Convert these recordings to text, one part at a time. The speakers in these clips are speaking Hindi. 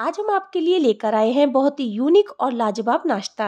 आज हम आपके लिए लेकर आए हैं बहुत ही यूनिक और लाजवाब नाश्ता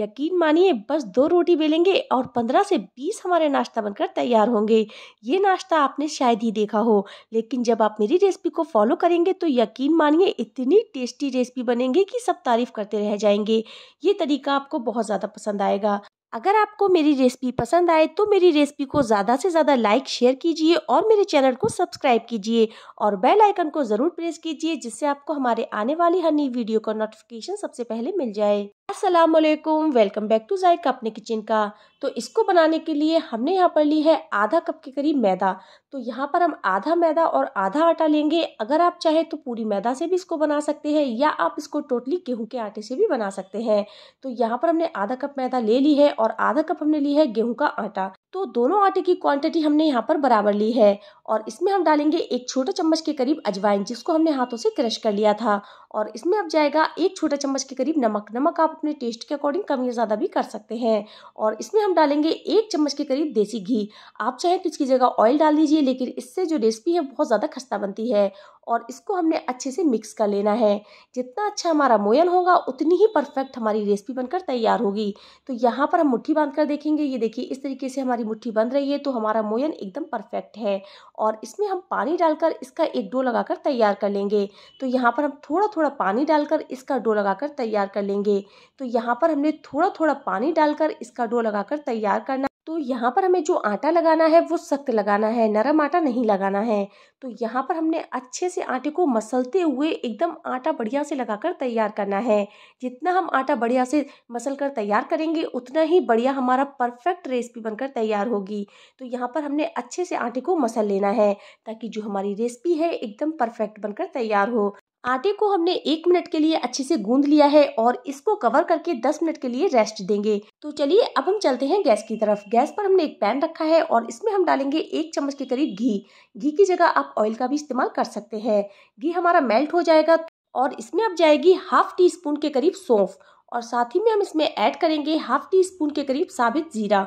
यकीन मानिए बस दो रोटी बेलेंगे और पंद्रह से बीस हमारे नाश्ता बनकर तैयार होंगे ये नाश्ता आपने शायद ही देखा हो लेकिन जब आप मेरी रेसिपी को फॉलो करेंगे तो यकीन मानिए इतनी टेस्टी रेसिपी बनेंगे कि सब तारीफ करते रह जाएंगे ये तरीका आपको बहुत ज़्यादा पसंद आएगा अगर आपको मेरी रेसिपी पसंद आए तो मेरी रेसिपी को ज़्यादा से ज़्यादा लाइक शेयर कीजिए और मेरे चैनल को सब्सक्राइब कीजिए और बेल आइकन को ज़रूर प्रेस कीजिए जिससे आपको हमारे आने वाली हर नई वीडियो का नोटिफिकेशन सबसे पहले मिल जाए अस्सलाम वालेकुम वेलकम बैक टू जायका अपने किचन का तो इसको बनाने के लिए हमने यहाँ पर ली है आधा कप के करीब मैदा तो यहाँ पर हम आधा मैदा और आधा आटा लेंगे अगर आप चाहें तो पूरी मैदा से भी इसको बना सकते हैं या आप इसको टोटली गेहूँ के आटे से भी बना सकते हैं तो यहाँ पर हमने आधा कप मैदा ले ली है और आधा कप हमने ली है गेहूं का आटा तो दोनों आटे की क्वांटिटी हमने यहाँ पर बराबर ली है और इसमें हम डालेंगे एक छोटा चम्मच के करीब अजवाइन जिसको हमने हाथों से क्रश कर लिया था और इसमें अब जाएगा एक छोटा चम्मच के करीब नमक नमक आप अपने टेस्ट के अकॉर्डिंग कम या ज़्यादा भी कर सकते हैं और इसमें हम डालेंगे एक चम्मच के करीब देसी घी आप चाहें तो इसकी जगह ऑयल डाल दीजिए लेकिन इससे जो रेसिपी है बहुत ज़्यादा खस्ता बनती है और इसको हमने अच्छे से मिक्स कर लेना है जितना अच्छा हमारा मोयन होगा उतनी ही परफेक्ट हमारी रेसिपी बनकर तैयार होगी तो यहाँ पर हम मुठ्ठी बांध देखेंगे ये देखिए इस तरीके से हमारे हमारी मुट्ठी बंद रही है तो हमारा मोयन एकदम परफेक्ट है और इसमें हम पानी डालकर इसका एक डो लगाकर तैयार कर लेंगे तो यहाँ पर हम थोड़ा थोड़ा पानी डालकर इसका डो लगाकर तैयार कर लेंगे तो यहाँ पर हमने थोड़ा थोड़ा पानी डालकर इसका डो लगाकर तैयार करना तो यहाँ पर हमें जो आटा लगाना है वो सख्त लगाना है नरम आटा नहीं लगाना है तो यहाँ पर हमने अच्छे से आटे को मसलते हुए एकदम आटा बढ़िया से लगाकर तैयार करना है जितना हम आटा बढ़िया से मसल कर तैयार करेंगे उतना ही बढ़िया हमारा परफेक्ट रेसिपी बनकर तैयार होगी तो यहाँ पर हमने अच्छे से आटे को मसल लेना है ताकि जो हमारी रेसिपी है एकदम परफेक्ट बनकर तैयार हो आटे को हमने एक मिनट के लिए अच्छे से गूंद लिया है और इसको कवर करके दस मिनट के लिए रेस्ट देंगे तो चलिए अब हम चलते हैं गैस की तरफ गैस पर हमने एक पैन रखा है और इसमें हम डालेंगे एक चम्मच के करीब घी घी की जगह आप ऑयल का भी इस्तेमाल कर सकते हैं घी हमारा मेल्ट हो जाएगा और इसमें अब जाएगी हाफ टी स्पून के करीब सौंफ और साथ ही में हम इसमें ऐड करेंगे हाफ टी स्पून के करीब साबित जीरा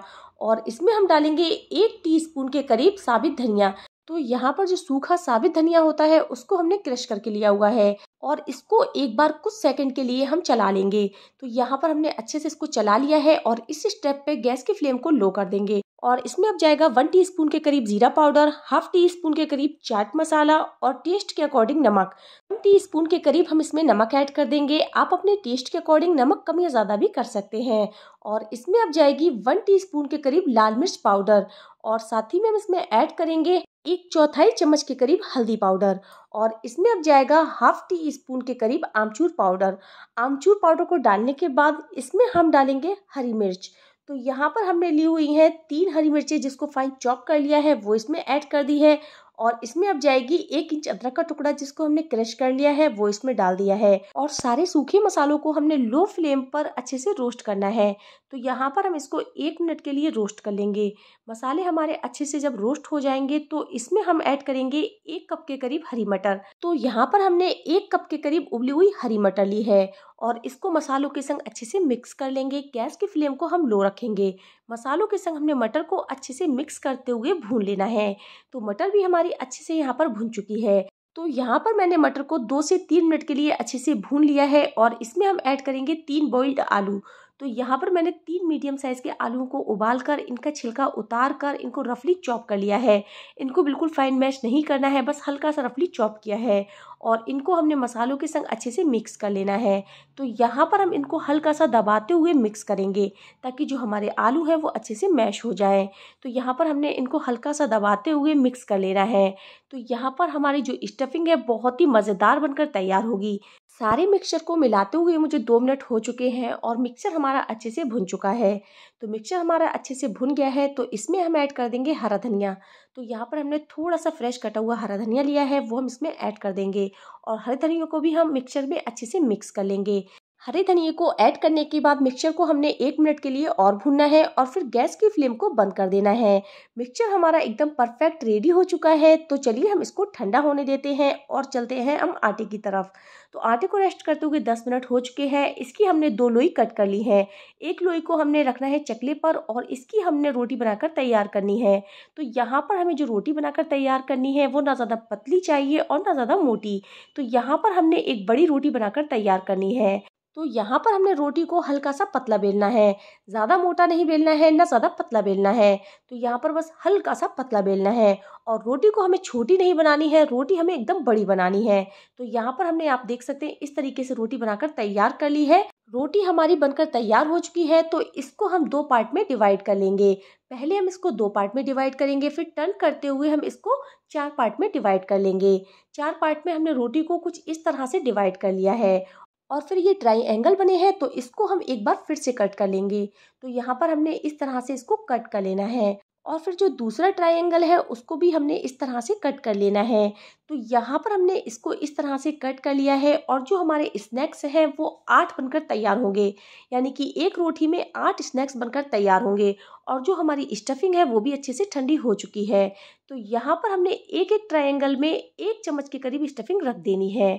और इसमें हम डालेंगे एक टीस्पून के करीब साबित धनिया तो यहाँ पर जो सूखा साबित धनिया होता है उसको हमने क्रश करके लिया हुआ है और इसको एक बार कुछ सेकंड के लिए हम चला लेंगे तो यहाँ पर हमने अच्छे से इसको चला लिया है और इस स्टेप पे गैस की फ्लेम को लो कर देंगे और इसमें अब जाएगा वन टीस्पून के करीब जीरा पाउडर हाफ टी स्पून के करीब चाट मसाला और टेस्ट के अकॉर्डिंग नमक वन टी स्पून के करीब हम इसमें नमक ऐड कर देंगे आप अपने टेस्ट के अकॉर्डिंग नमक कम या ज़्यादा भी कर सकते हैं और इसमें अब जाएगी वन स्पून के करीब लाल मिर्च पाउडर और साथ ही में हम इसमें ऐड करेंगे एक चौथाई चम्मच के करीब हल्दी पाउडर और इसमें अब जाएगा हाफ टी स्पून के करीब आमचूर पाउडर आमचूर पाउडर को डालने के बाद इसमें हम डालेंगे हरी मिर्च तो यहाँ पर हमने ली हुई है तीन हरी मिर्चें जिसको फाइन चॉप कर लिया है वो इसमें ऐड कर दी है और इसमें अब जाएगी एक इंच अदरक का टुकड़ा जिसको हमने क्रश कर लिया है वो इसमें डाल दिया है और सारे सूखे मसालों को हमने लो फ्लेम पर अच्छे से रोस्ट करना है तो यहाँ पर हम इसको एक मिनट के लिए रोस्ट कर लेंगे मसाले हमारे अच्छे से जब रोस्ट हो जाएंगे तो इसमें हम ऐड करेंगे एक कप के करीब हरी मटर तो यहाँ पर हमने एक कप के करीब उबली हुई हरी मटर ली है और इसको मसालों के संग अच्छे से मिक्स कर लेंगे गैस की फ्लेम को हम लो रखेंगे मसालों के संग हमने मटर को अच्छे से मिक्स करते हुए भून लेना है तो मटर भी हमारी अच्छे से यहाँ पर भून चुकी है तो यहाँ पर मैंने मटर को दो से तीन मिनट के लिए अच्छे से भून लिया है और इसमें हम ऐड करेंगे तीन बॉइल्ड आलू तो यहाँ पर मैंने तीन मीडियम साइज़ के आलूओं को उबाल कर इनका छिलका उतार कर इनको रफली चॉप कर लिया है इनको बिल्कुल फाइन मैश नहीं करना है बस हल्का सा रफली चॉप किया है और इनको हमने मसालों के संग अच्छे से मिक्स कर लेना है तो यहाँ पर हम इनको हल्का सा दबाते हुए मिक्स करेंगे ताकि जो हमारे आलू हैं वो अच्छे से मैश हो जाए तो यहाँ पर हमने इनको हल्का सा दबाते हुए मिक्स कर लेना है तो यहाँ पर हमारी जो स्टफिंग है बहुत ही मज़ेदार बनकर तैयार होगी सारे मिक्सचर को मिलाते हुए मुझे दो मिनट हो चुके हैं और मिक्सचर हमारा अच्छे से भुन चुका है तो मिक्सचर हमारा अच्छे से भुन गया है तो इसमें हम ऐड कर देंगे हरा धनिया तो यहाँ पर हमने थोड़ा सा फ्रेश कटा हुआ हरा धनिया लिया है वो हम इसमें ऐड कर देंगे और हरे धनिया को भी हम मिक्सचर में अच्छे से मिक्स कर लेंगे हरे धनिए को ऐड करने के बाद मिक्सचर को हमने एक मिनट के लिए और भूनना है और फिर गैस की फ्लेम को बंद कर देना है मिक्सचर हमारा एकदम परफेक्ट रेडी हो चुका है तो चलिए हम इसको ठंडा होने देते हैं और चलते हैं हम आटे की तरफ तो आटे को रेस्ट करते हुए दस मिनट हो चुके हैं इसकी हमने दो लोई कट कर ली है एक लोई को हमने रखना है चकले पर और इसकी हमने रोटी बनाकर तैयार करनी है तो यहाँ पर हमें जो रोटी बनाकर तैयार करनी है वो ना ज़्यादा पतली चाहिए और ना ज़्यादा मोटी तो यहाँ पर हमने एक बड़ी रोटी बनाकर तैयार करनी है तो यहाँ पर हमने रोटी को हल्का सा पतला बेलना है ज़्यादा मोटा नहीं बेलना है ना ज़्यादा पतला बेलना है तो यहाँ पर बस हल्का सा पतला बेलना है और रोटी को हमें छोटी नहीं बनानी है रोटी हमें एकदम बड़ी बनानी है तो यहाँ पर हमने आप देख सकते हैं इस तरीके से रोटी बनाकर तैयार कर ली है रोटी हमारी बनकर तैयार हो चुकी है तो इसको हम दो पार्ट में डिवाइड कर लेंगे पहले हम इसको दो पार्ट में डिवाइड करेंगे फिर टर्न करते हुए हम इसको चार पार्ट में डिवाइड कर लेंगे चार पार्ट में हमने रोटी को कुछ इस तरह से डिवाइड कर लिया है और फिर ये ट्राई एंगल बने हैं तो इसको हम एक बार फिर से कट कर लेंगे तो यहाँ पर हमने इस तरह से इसको कट कर लेना है और फिर जो दूसरा ट्रायंगल है उसको भी हमने इस तरह से कट कर लेना है तो यहाँ पर हमने इसको इस तरह से कट कर लिया है और जो हमारे स्नैक्स हैं वो आठ बनकर तैयार होंगे यानी कि एक रोटी में आठ स्नैक्स बनकर तैयार होंगे और जो हमारी स्टफिंग है वो भी अच्छे से ठंडी हो चुकी है तो यहाँ पर हमने एक एक ट्रायंगल में एक चम्मच के करीब स्टफिंग रख देनी है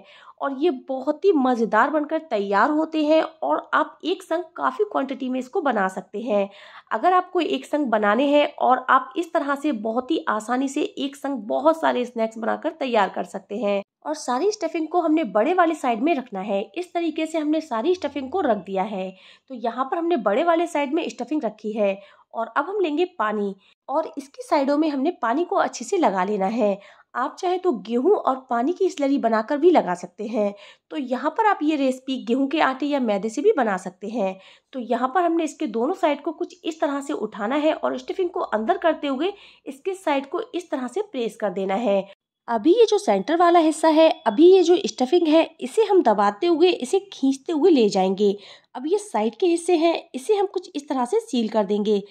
और ये बहुत ही मज़ेदार बनकर तैयार होते हैं और आप एक संग काफ़ी क्वांटिटी में इसको बना सकते हैं अगर आपको एक संग बनाने हैं और आप इस तरह से बहुत ही आसानी से एक संग बहुत सारे स्नैक्स बनाकर तैयार कर सकते हैं और सारी स्टफिंग को हमने बड़े वाले साइड में रखना है इस तरीके से हमने सारी स्टफिंग को रख दिया है तो यहाँ पर हमने बड़े वाले साइड में स्टफिंग रखी है और अब हम लेंगे पानी और इसकी साइडों में हमने पानी को अच्छे से लगा लेना है आप चाहे तो गेहूं और पानी की स्लरी बनाकर भी लगा सकते हैं तो यहाँ पर आप ये रेसिपी गेहूं के आटे या मैदे से भी बना सकते हैं तो यहाँ पर हमने इसके दोनों साइड को कुछ इस तरह से उठाना है और स्टफिंग को अंदर करते हुए इसके साइड को इस तरह से प्रेस कर देना है अभी ये जो सेंटर वाला हिस्सा है अभी ये जो स्टफिंग है इसे हम दबाते हुए इसे खींचते हुए ले जाएंगे अब ये साइड के हिस्से हैं इसे हम कुछ इस तरह से सील कर देंगे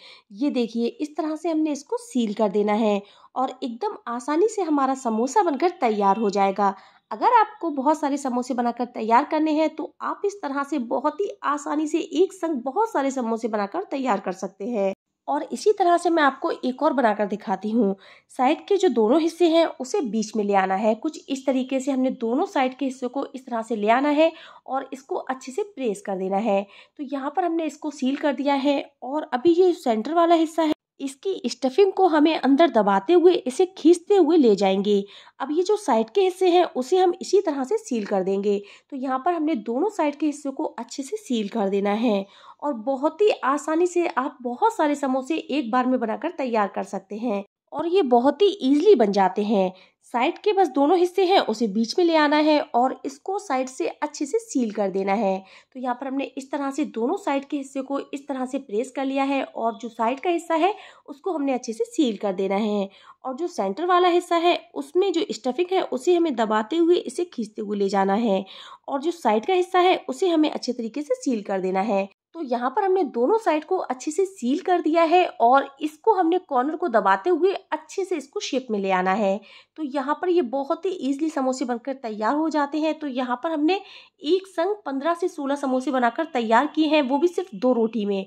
ये देखिए इस तरह से हमने इसको सील कर देना है और एकदम आसानी से हमारा समोसा बनकर तैयार हो जाएगा अगर आपको बहुत सारे समोसे बनाकर तैयार करने हैं तो आप इस तरह से बहुत ही आसानी से एक संग बहुत सारे समोसे बनाकर तैयार कर सकते हैं और इसी तरह से मैं आपको एक और बनाकर दिखाती हूँ साइड के जो दोनों हिस्से हैं उसे बीच में ले आना है कुछ इस तरीके से हमने दोनों साइड के हिस्सों को इस तरह से ले आना है और इसको अच्छे से प्रेस कर देना है तो यहाँ पर हमने इसको सील कर दिया है और अभी ये सेंटर वाला हिस्सा है इसकी स्टफिंग को हमें अंदर दबाते हुए इसे खींचते हुए ले जाएंगे अब ये जो साइड के हिस्से हैं उसे हम इसी तरह से सील कर देंगे तो यहाँ पर हमने दोनों साइड के हिस्से को अच्छे से सील कर देना है और बहुत ही आसानी से आप बहुत सारे समोसे एक बार में बनाकर तैयार कर सकते हैं और ये बहुत ही ईजिली बन जाते हैं साइड के बस दोनों हिस्से हैं उसे बीच में ले आना है और इसको साइड से अच्छे से सील कर देना है तो यहाँ पर हमने इस तरह से दोनों साइड के हिस्से को इस तरह से प्रेस कर लिया है और जो साइड का हिस्सा है उसको हमने अच्छे से सील कर देना है और जो सेंटर वाला हिस्सा है उसमें जो स्टफिंग है उसे हमें दबाते हुए इसे खींचते हुए ले जाना है और जो साइड का हिस्सा है उसे हमें अच्छे तरीके से सील कर देना है तो यहाँ पर हमने दोनों साइड को अच्छे से सील कर दिया है और इसको हमने कॉर्नर को दबाते हुए अच्छे से इसको शेप में ले आना है तो यहाँ पर ये बहुत ही ईजिली समोसे बनकर तैयार हो जाते हैं तो यहाँ पर हमने एक संग पंद्रह से सोलह समोसे बनाकर तैयार किए हैं वो भी सिर्फ दो रोटी में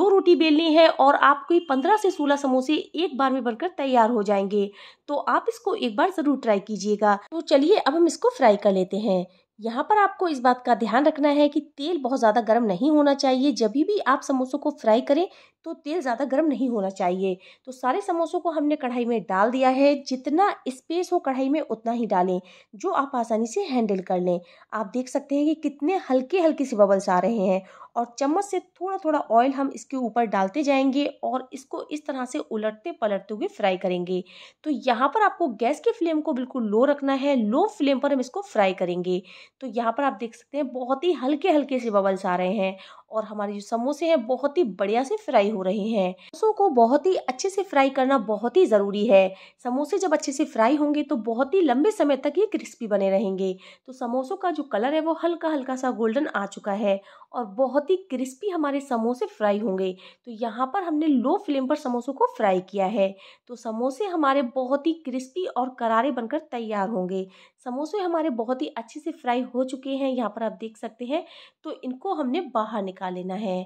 दो रोटी बेलनी है और आपको पंद्रह से सोलह समोसे एक बार में बनकर तैयार हो जाएंगे तो आप इसको एक बार ज़रूर ट्राई कीजिएगा तो चलिए अब हम इसको फ्राई कर लेते हैं यहाँ पर आपको इस बात का ध्यान रखना है कि तेल बहुत ज़्यादा गर्म नहीं होना चाहिए जब भी आप समोसों को फ्राई करें तो तेल ज़्यादा गर्म नहीं होना चाहिए तो सारे समोसों को हमने कढ़ाई में डाल दिया है जितना स्पेस हो कढ़ाई में उतना ही डालें जो आप आसानी से हैंडल कर लें आप देख सकते हैं कि कितने हल्के हल्के से बबल्स आ रहे हैं और चम्मच से थोड़ा थोड़ा ऑयल हम इसके ऊपर डालते जाएंगे और इसको इस तरह से उलटते पलटते हुए फ्राई करेंगे तो यहाँ पर आपको गैस की फ्लेम को बिल्कुल लो रखना है लो फ्लेम पर हम इसको फ्राई करेंगे तो यहाँ पर आप देख सकते हैं बहुत ही हल्के हल्के से बबल्स आ रहे हैं और हमारे जो समोसे हैं बहुत ही बढ़िया से फ्राई हो रहे हैं समोसों को बहुत ही अच्छे से फ्राई करना बहुत ही ज़रूरी है समोसे जब अच्छे से फ्राई होंगे तो बहुत ही लंबे समय तक ये क्रिस्पी बने रहेंगे तो समोसों का जो कलर है वो हल्का हल्का सा गोल्डन आ चुका है और बहुत ही क्रिस्पी हमारे समोसे फ्राई होंगे तो यहाँ पर हमने लो फ्लेम पर समोसों को फ्राई किया है तो समोसे हमारे बहुत ही क्रिस्पी और करारे बनकर तैयार होंगे समोसे हमारे बहुत ही अच्छे से फ्राई हो चुके हैं यहाँ पर आप देख सकते हैं तो इनको हमने बाहर निकाल लेना है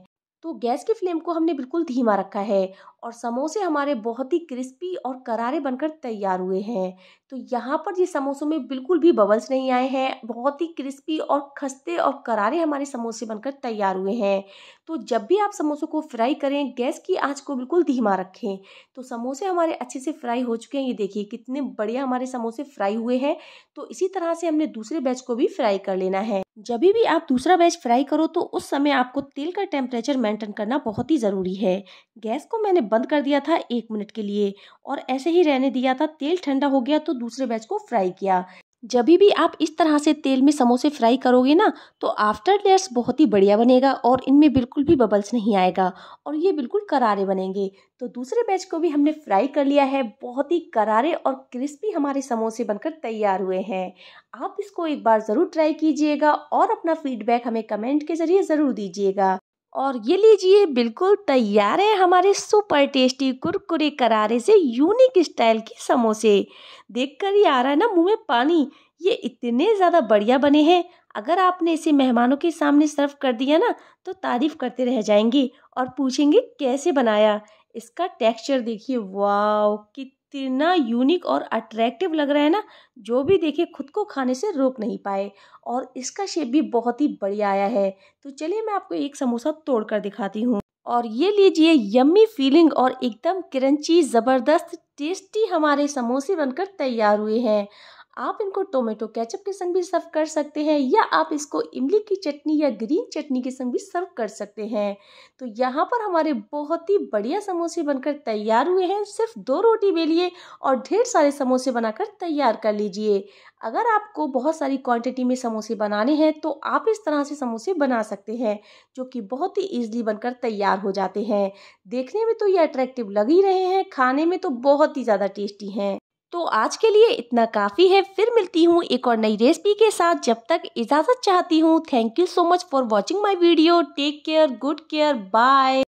तो गैस की फ्लेम को हमने बिल्कुल धीमा रखा है और समोसे हमारे बहुत ही क्रिस्पी और करारे बनकर तैयार हुए हैं तो यहाँ पर ये समोसों में बिल्कुल भी बबल्स नहीं आए हैं बहुत ही क्रिस्पी और खस्ते और करारे हमारे समोसे बनकर तैयार हुए हैं तो जब भी आप समोसों को फ्राई करें गैस की आंच को बिल्कुल धीमा रखें तो समोसे हमारे अच्छे से फ्राई हो चुके हैं ये देखिए कितने बढ़िया हमारे समोसे फ्राई हुए हैं तो इसी तरह से हमने दूसरे बैच को भी फ्राई कर लेना है जब भी आप दूसरा बैच फ्राई करो तो उस समय आपको तेल का टेम्परेचर मेंटेन करना बहुत ही ज़रूरी है गैस को मैंने बंद कर दिया था एक मिनट के लिए और ऐसे ही रहने दिया था तेल ठंडा हो गया तो दूसरे बैच को फ्राई किया जब भी आप इस तरह से तेल में समोसे फ्राई करोगे ना तो आफ्टर लेयर्स बहुत ही बढ़िया बनेगा और इनमें बिल्कुल भी बबल्स नहीं आएगा और ये बिल्कुल करारे बनेंगे तो दूसरे बैच को भी हमने फ्राई कर लिया है बहुत ही करारे और क्रिस्पी हमारे समोसे बनकर तैयार हुए हैं आप इसको एक बार ज़रूर ट्राई कीजिएगा और अपना फीडबैक हमें कमेंट के ज़रिए ज़रूर दीजिएगा और ये लीजिए बिल्कुल तैयार है हमारे सुपर टेस्टी कुरकुरे करारे से यूनिक स्टाइल के समोसे देखकर ही आ रहा है ना मुंह में पानी ये इतने ज़्यादा बढ़िया बने हैं अगर आपने इसे मेहमानों के सामने सर्व कर दिया ना तो तारीफ़ करते रह जाएंगे और पूछेंगे कैसे बनाया इसका टेक्सचर देखिए वाह कित इतना यूनिक और अट्रैक्टिव लग रहा है ना जो भी देखे खुद को खाने से रोक नहीं पाए और इसका शेप भी बहुत ही बढ़िया आया है तो चलिए मैं आपको एक समोसा तोड़ कर दिखाती हूँ और ये लीजिए यम्मी फीलिंग और एकदम क्रंची ज़बरदस्त टेस्टी हमारे समोसे बनकर तैयार हुए हैं आप इनको टोमेटो केचप के संग भी सर्व कर सकते हैं या आप इसको इमली की चटनी या ग्रीन चटनी के संग भी सर्व कर सकते हैं तो यहाँ पर हमारे बहुत ही बढ़िया समोसे बनकर तैयार हुए हैं सिर्फ दो रोटी बेलिए और ढेर सारे समोसे बनाकर तैयार कर लीजिए अगर आपको बहुत सारी क्वांटिटी में समोसे बनाने हैं तो आप इस तरह से समोसे बना सकते हैं जो कि बहुत ही ईजिली बनकर तैयार हो जाते हैं देखने में तो ये अट्रैक्टिव लग ही रहे हैं खाने में तो बहुत ही ज़्यादा टेस्टी हैं तो आज के लिए इतना काफ़ी है फिर मिलती हूँ एक और नई रेसिपी के साथ जब तक इजाज़त चाहती हूँ thank you so much for watching my video take care good care bye